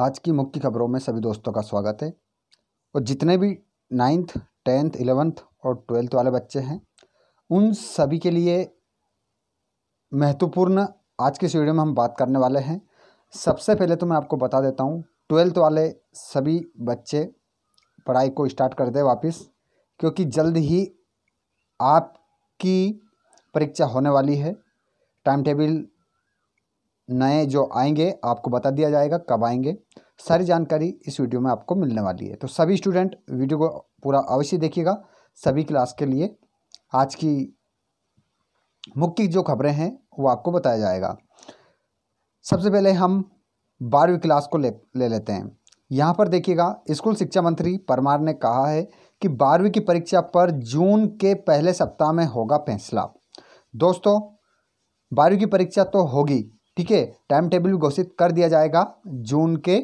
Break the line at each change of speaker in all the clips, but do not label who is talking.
आज की मुख्य खबरों में सभी दोस्तों का स्वागत है और जितने भी नाइन्थ टेंथ इलेवेंथ और ट्वेल्थ वाले बच्चे हैं उन सभी के लिए महत्वपूर्ण आज के इस वीडियो में हम बात करने वाले हैं सबसे पहले तो मैं आपको बता देता हूँ ट्वेल्थ वाले सभी बच्चे पढ़ाई को स्टार्ट कर दें वापस क्योंकि जल्द ही आपकी परीक्षा होने वाली है टाइम टेबल नए जो आएंगे आपको बता दिया जाएगा कब आएंगे सारी जानकारी इस वीडियो में आपको मिलने वाली है तो सभी स्टूडेंट वीडियो को पूरा अवश्य देखिएगा सभी क्लास के लिए आज की मुख्य जो खबरें हैं वो आपको बताया जाएगा सबसे पहले हम बारहवीं क्लास को ले ले लेते हैं यहाँ पर देखिएगा स्कूल शिक्षा मंत्री परमार ने कहा है कि बारहवीं की परीक्षा पर जून के पहले सप्ताह में होगा फैसला दोस्तों बारहवीं की परीक्षा तो होगी ठीक है टाइम टेबल भी घोषित कर दिया जाएगा जून के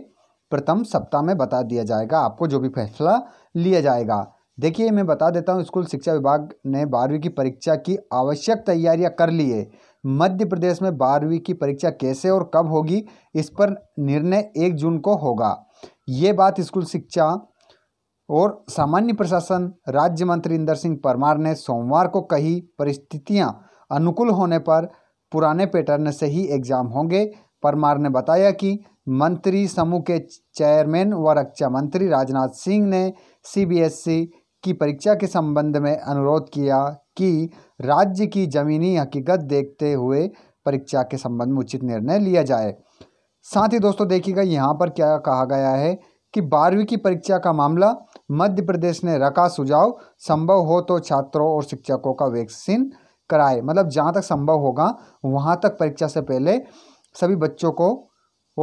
प्रथम सप्ताह में बता दिया जाएगा आपको जो भी फैसला लिया जाएगा देखिए मैं बता देता हूँ स्कूल शिक्षा विभाग ने बारहवीं की परीक्षा की आवश्यक तैयारियाँ कर ली है मध्य प्रदेश में बारहवीं की परीक्षा कैसे और कब होगी इस पर निर्णय एक जून को होगा ये बात स्कूल शिक्षा और सामान्य प्रशासन राज्य मंत्री इंदर सिंह परमार ने सोमवार को कही परिस्थितियां अनुकूल होने पर पुराने पैटर्न से ही एग्ज़ाम होंगे परमार ने बताया कि मंत्री समूह के चेयरमैन व रक्षा मंत्री राजनाथ सिंह ने सीबीएसई की परीक्षा के संबंध में अनुरोध किया कि राज्य की ज़मीनी हकीकत देखते हुए परीक्षा के संबंध में उचित निर्णय लिया जाए साथ ही दोस्तों देखिएगा यहाँ पर क्या कहा गया है कि बारहवीं की परीक्षा का मामला मध्य प्रदेश ने रखा सुझाव संभव हो तो छात्रों और शिक्षकों का वैक्सीन कराए मतलब जहाँ तक संभव होगा वहाँ तक परीक्षा से पहले सभी बच्चों को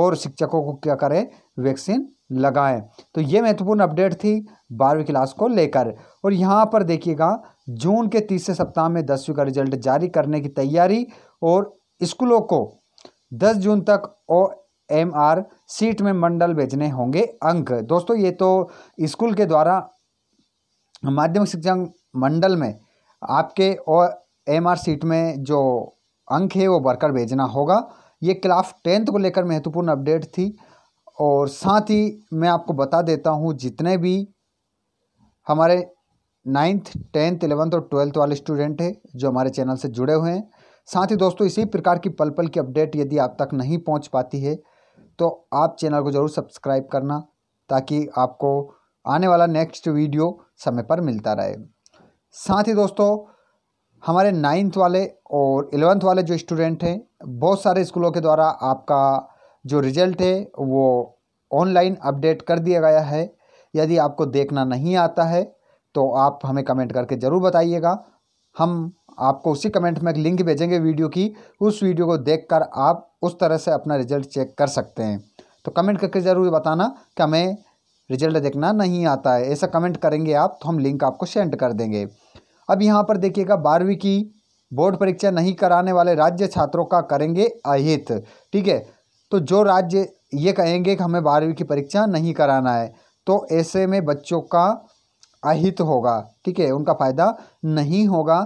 और शिक्षकों को क्या करें वैक्सीन लगाएं तो ये महत्वपूर्ण अपडेट थी बारहवीं क्लास को लेकर और यहाँ पर देखिएगा जून के तीसरे सप्ताह में दसवीं का रिजल्ट जारी करने की तैयारी और स्कूलों को दस जून तक ओ एम आर सीट में मंडल भेजने होंगे अंक दोस्तों ये तो स्कूल के द्वारा माध्यमिक शिक्षा मंडल में आपके और एम आर सीट में जो अंक है वो भरकर भेजना होगा ये क्लास टेंथ को लेकर महत्वपूर्ण अपडेट थी और साथ ही मैं आपको बता देता हूँ जितने भी हमारे नाइन्थ टेंथ इलेवंथ और ट्वेल्थ वाले स्टूडेंट हैं जो हमारे चैनल से जुड़े हुए हैं साथ ही दोस्तों इसी प्रकार की पल पल की अपडेट यदि आप तक नहीं पहुंच पाती है तो आप चैनल को ज़रूर सब्सक्राइब करना ताकि आपको आने वाला नेक्स्ट वीडियो समय पर मिलता रहे साथ ही दोस्तों हमारे नाइन्थ वाले और एलेवंथ वाले जो स्टूडेंट हैं बहुत सारे स्कूलों के द्वारा आपका जो रिजल्ट है वो ऑनलाइन अपडेट कर दिया गया है यदि आपको देखना नहीं आता है तो आप हमें कमेंट करके ज़रूर बताइएगा हम आपको उसी कमेंट में एक लिंक भेजेंगे वीडियो की उस वीडियो को देखकर आप उस तरह से अपना रिजल्ट चेक कर सकते हैं तो कमेंट करके ज़रूर बताना कि हमें रिजल्ट देखना नहीं आता है ऐसा कमेंट करेंगे आप तो हम लिंक आपको सेंड कर देंगे अब यहाँ पर देखिएगा बारहवीं की बोर्ड परीक्षा नहीं कराने वाले राज्य छात्रों का करेंगे अहित ठीक है तो जो राज्य ये कहेंगे कि हमें बारहवीं की परीक्षा नहीं कराना है तो ऐसे में बच्चों का अहित होगा ठीक है उनका फ़ायदा नहीं होगा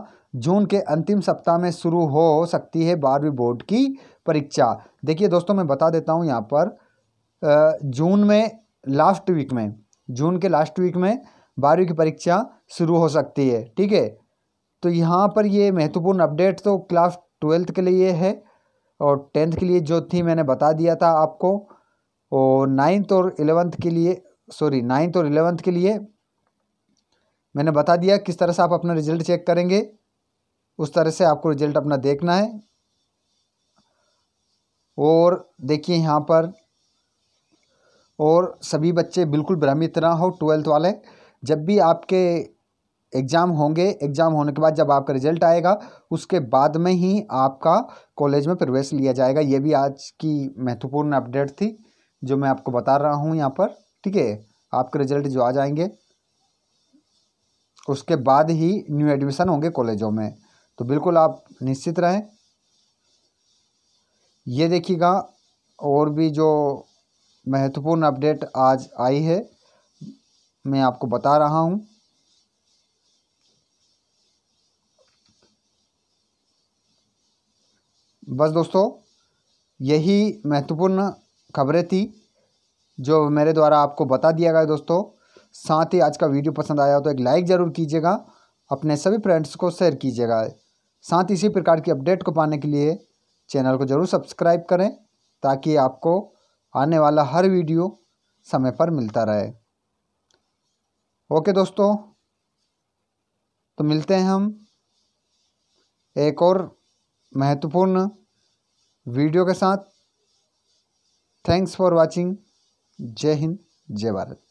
जून के अंतिम सप्ताह में शुरू हो सकती है बारहवीं बोर्ड की परीक्षा देखिए दोस्तों मैं बता देता हूँ यहाँ पर जून में लास्ट वीक में जून के लास्ट वीक में बारहवीं की परीक्षा शुरू हो सकती है ठीक है तो यहाँ पर ये महत्वपूर्ण अपडेट तो क्लास ट्वेल्थ के लिए है और टेंथ के लिए जो थी मैंने बता दिया था आपको और नाइन्थ और एलेवंथ के लिए सॉरी नाइन्थ और एलेवंथ के लिए मैंने बता दिया किस तरह से आप अपना रिजल्ट चेक करेंगे उस तरह से आपको रिजल्ट अपना देखना है और देखिए यहाँ पर और सभी बच्चे बिल्कुल भ्रमित ना हो ट्वेल्थ वाले जब भी आपके एग्ज़ाम होंगे एग्ज़ाम होने के बाद जब आपका रिजल्ट आएगा उसके बाद में ही आपका कॉलेज में प्रवेश लिया जाएगा ये भी आज की महत्वपूर्ण अपडेट थी जो मैं आपको बता रहा हूँ यहाँ पर ठीक है आपके रिजल्ट जो आ जाएंगे उसके बाद ही न्यू एडमिशन होंगे कॉलेजों में तो बिल्कुल आप निश्चित रहें ये देखिएगा और भी जो महत्वपूर्ण अपडेट आज आई है मैं आपको बता रहा हूं बस दोस्तों यही महत्वपूर्ण खबरें थी जो मेरे द्वारा आपको बता दिया गया दोस्तों साथ ही आज का वीडियो पसंद आया हो तो एक लाइक ज़रूर कीजिएगा अपने सभी फ्रेंड्स को शेयर कीजिएगा साथ इसी प्रकार की अपडेट को पाने के लिए चैनल को ज़रूर सब्सक्राइब करें ताकि आपको आने वाला हर वीडियो समय पर मिलता रहे ओके दोस्तों तो मिलते हैं हम एक और महत्वपूर्ण वीडियो के साथ थैंक्स फॉर वाचिंग जय हिंद जय भारत